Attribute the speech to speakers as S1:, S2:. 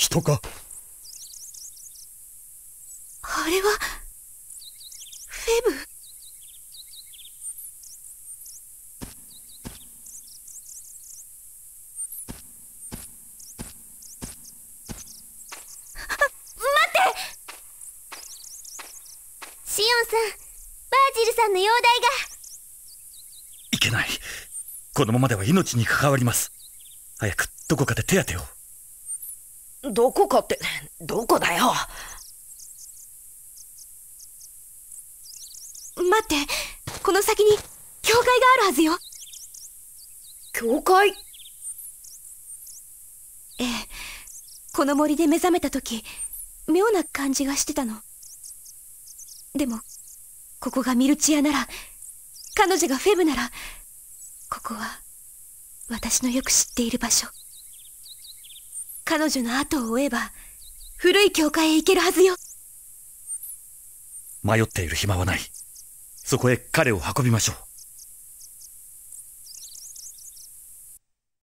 S1: 人か
S2: あれはフェブ
S3: あ待ってシオンさんバージルさんの容体が
S1: いけないこのままでは命に関わります早くどこかで手当てを
S4: どこかって、どこだよ待って、
S5: この先に、教会があるはずよ教会ええ、この森で目覚めた時、妙な感じがしてたの。でも、ここがミルチアなら、彼女がフェブなら、ここは、私のよく知っている場所。彼女の後を追えば、古い教会へ行けるはずよ。
S6: 迷っている暇はない。そこへ彼を運びましょう。